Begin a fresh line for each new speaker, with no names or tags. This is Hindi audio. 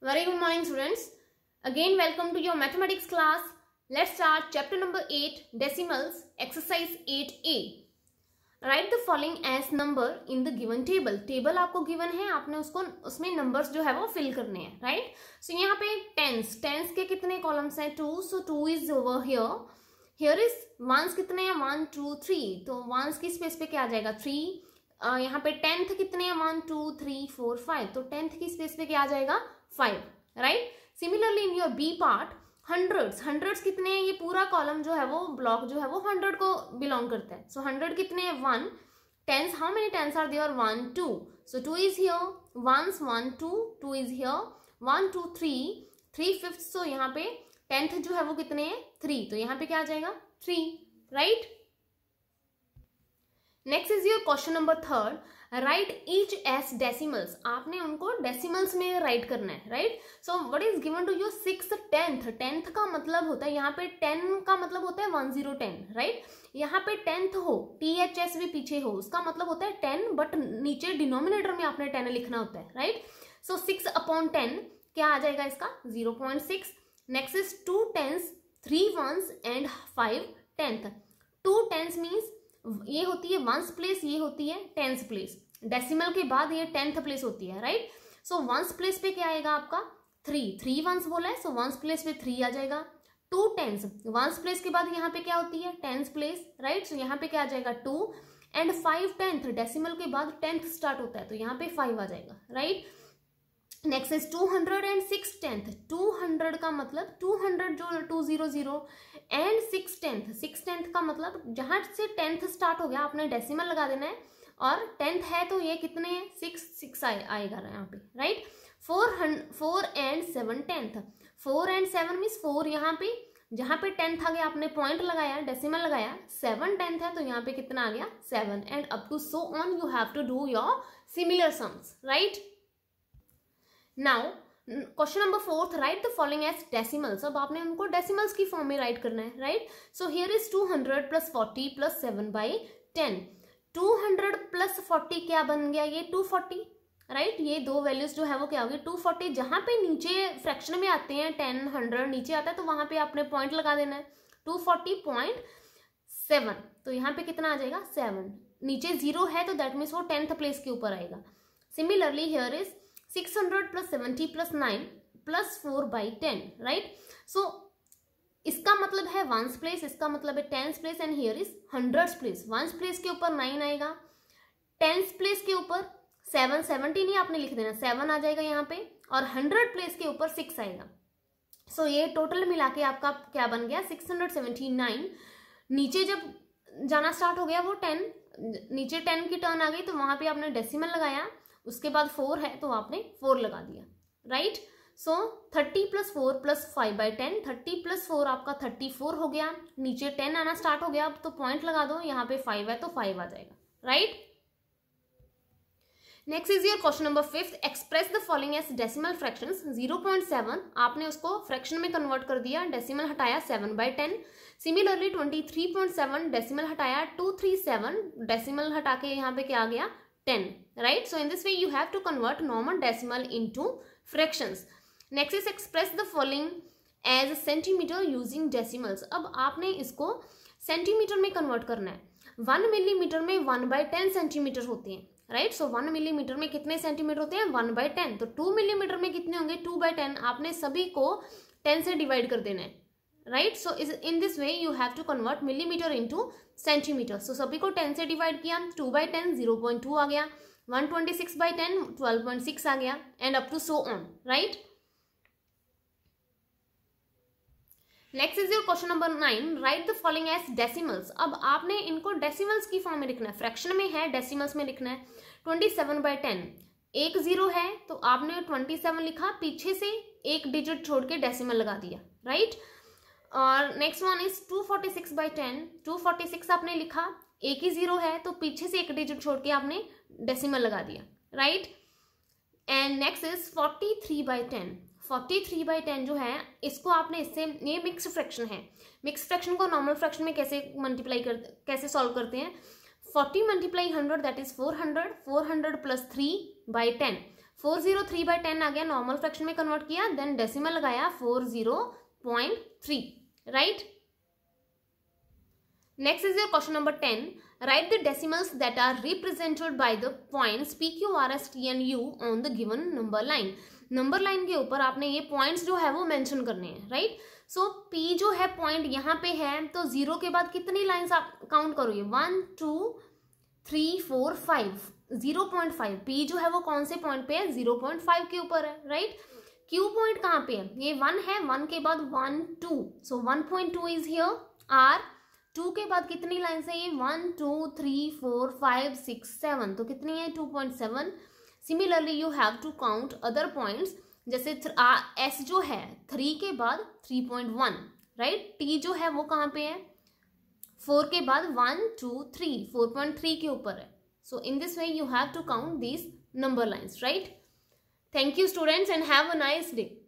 Very good morning students. Again welcome to your mathematics class. Let's start chapter number 8 decimals exercise 8a. Write the following as number in the given table. Table आपको given है आपने उसको उसमें numbers जो है वो fill करने हैं right? So यहाँ पे tens tens के कितने columns हैं two so two is over here. Here is ones कितने हैं one two three तो ones की space पे क्या आ जाएगा three यहाँ पे टेंथ कितने हैं one two three four five तो टेंथ की स्पेस पे क्या आ जाएगा five right similarly in your B part hundreds hundreds कितने हैं ये पूरा कॉलम जो है वो ब्लॉक जो है वो हंड्रेड को बिलोंग करता है सो so, हंड्रेड कितने हैं one tens how many tens are there one two so two is here ones one two two is here one two three three fifth so यहाँ पे टेंथ जो है वो कितने हैं थ्री तो यहाँ पे क्या आ जाएगा three right right? Next is your question number third right each as decimals आपने उनको डेसिमल्स में राइट करना है right so what is given to you six tenth tenth का मतलब होता है यहाँ पे टेन का मतलब होता है वन जीरो टेन राइट यहाँ पे टेंथ हो टी एच एस भी पीछे हो उसका मतलब होता है टेन बट नीचे डिनोमिनेटर में आपने टेन लिखना होता है right so six upon ten क्या आ जाएगा इसका zero point six next is two tens three ones and five tenth two tens means ये होती है वंस प्लेस ये होती है टेंथ प्लेस डेसिमल के बाद ये टेंथ प्लेस होती है राइट सो वंस प्लेस पे क्या आएगा आपका थ्री थ्री वंस बोला है सो वंस प्लेस पे थ्री आ जाएगा टू टेंस वंस प्लेस के बाद यहाँ पे क्या होती है टेंस प्लेस राइट सो यहाँ पे क्या आ जाएगा two and five tenth decimal के बाद टेंथ स्टार्ट होता है तो यहाँ पे फाइव आ जाएगा right right? Next is two hundred and six tenth two hundred का मतलब टू हंड्रेड जो two zero zero and six tenth six tenth का मतलब जहाँ से टेंथ स्टार्ट हो गया आपने डेसिमल लगा देना है और टेंथ है तो ये कितने हैं सिक्स सिक्स आए आएगा यहाँ पे right four four and seven tenth four and seven means four यहाँ पे जहाँ पे टेंथ आ गया आपने पॉइंट लगाया डेसिमल लगाया सेवन टेंथ है तो यहाँ पे कितना आ गया seven and up to so on you have to do your similar sums right now question number fourth right the following as decimals अब आपने उनको डेसिमल्स की फॉर्म में राइट करना है right so here is two hundred plus forty plus seven by ten two hundred plus forty क्या बन गया ये टू फोर्टी राइट ये दो वैल्यूज जो है वो क्या होगी टू फोर्टी जहाँ पे नीचे फ्रैक्शन में आते हैं टेन हंड्रेड नीचे आता है तो वहाँ पे आपने पॉइंट लगा देना है टू फोर्टी पॉइंट सेवन तो यहाँ पे कितना आ जाएगा सेवन नीचे जीरो है तो दैट मीन्स वो टेंथ प्लेस के ऊपर आएगा similarly here is 600 plus seventy plus nine plus four by ten right so इसका मतलब है वंस प्लेस इसका मतलब है tens place and here is hundreds place ones place के ऊपर नाइन आएगा टेंस प्लेस के ऊपर सेवन सेवनटी नहीं आपने लिख देना सेवन आ जाएगा यहाँ पे और हंड्रेड प्लेस के ऊपर सिक्स आएगा सो so, ये टोटल मिला के आपका क्या बन गया सिक्स हंड्रेड सेवेंटी नाइन नीचे जब जाना स्टार्ट हो गया वो टेन नीचे टेन की टर्न आ गई तो वहाँ पे आपने डेसिमल लगाया उसके बाद फोर है तो आपने फोर लगा दिया right so thirty plus four plus five by ten thirty plus four आपका थर्टी फोर हो गया नीचे टेन आना स्टार्ट हो गया अब तो पॉइंट लगा दो यहाँ पे फाइव है तो फाइव आ जाएगा right next is your question number fifth express the following as decimal fraction zero point seven आपने उसको फ्रैक्शन में कन्वर्ट कर दिया डेसिमल हटाया seven by ten similarly twenty three point seven decimal हटाया टू थ्री सेवन डेसिमल हटा के यहाँ पे क्या आ गया 10 right so in this way you have to convert normal decimal into fractions next is express the following as centimetre using decimals अब आपने इसको सेंटीमीटर में कन्वर्ट करना है वन मिलीमीटर में वन बाई टेन सेंटीमीटर होते हैं राइट सो वन मिलीमीटर में कितने सेंटीमीटर होते हैं वन बाई टेन तो टू मिलीमीटर में कितने होंगे टू बाई टेन आपने सभी को टेन से डिवाइड कर देना है right so is in this way you have to convert millimetre into centimetre so सभी को टेन से डिवाइड किया two by ten zero point two आ गया one twenty six by ten twelve point six आ गया and up to so on right next is your question number nine right the following as decimals अब आपने इनको डेसिमल्स की फॉर्म में लिखना है फ्रैक्शन में है डेसिमल्स में लिखना है ट्वेंटी सेवन बाई टेन एक जीरो है तो आपने ट्वेंटी सेवन लिखा पीछे से एक डिजिट छोड़ के डेसिमल लगा दिया राइट right? और next one is 246 by ten two आपने लिखा एक ही जीरो है तो पीछे से एक डिजिट छोड़ के आपने डेसिमल लगा दिया right and next is 43 three by ten forty three by ten जो है इसको आपने इससे ये मिक्स फ्रैक्शन है मिक्स फ्रैक्शन को नॉर्मल फ्रैक्शन में कैसे मल्टीप्लाई कर कैसे सॉल्व करते हैं forty multiply hundred that is four hundred four hundred plus three by ten four zero three by ten आ गया नॉर्मल फ्रैक्शन में कन्वर्ट किया देन डेसिमल लगाया four zero point three right next is your question number 10 write the decimals that are represented by the points p q r s t and u on the given number line number line के ऊपर आपने ये पॉइंट्स जो है वो मेंशन करने हैं राइट सो पी जो है पॉइंट यहाँ पे है तो जीरो के बाद कितनी लाइंस आप काउंट करोगे one two three four five zero point five P जो है वो कौन से पॉइंट पे है जीरो पॉइंट फाइव के ऊपर है राइट right? क्यू पॉइंट कहाँ पे है ये वन है वन के बाद one two so one point two is here R two के बाद कितनी लाइन है ये one two three four five six seven तो कितनी है two point seven similarly you have to count other points जैसे एस जो है थ्री के बाद three point one right T जो है वो कहाँ पे है फोर के बाद one two three four point three के ऊपर है सो in this way you have to count this number lines right Thank you students and have a nice day.